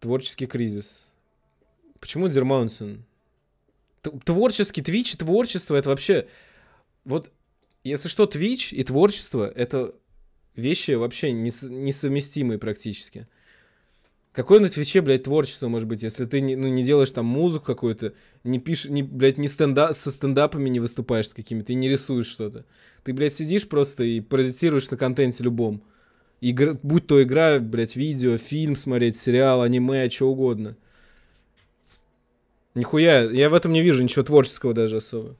Творческий кризис. Почему Дермаунсен? Творческий, Твич и творчество, это вообще... Вот, если что, Твич и творчество — это вещи вообще нес, несовместимые практически. Какое на Твиче, блядь, творчество может быть, если ты не, ну, не делаешь там музыку какую-то, не пишешь, не, блядь, не стенда со стендапами не выступаешь с какими-то и не рисуешь что-то. Ты, блядь, сидишь просто и паразитируешь на контенте любом. Игр... Будь то игра, блядь, видео, фильм смотреть, сериал, аниме, что угодно. Нихуя, я в этом не вижу ничего творческого даже особо.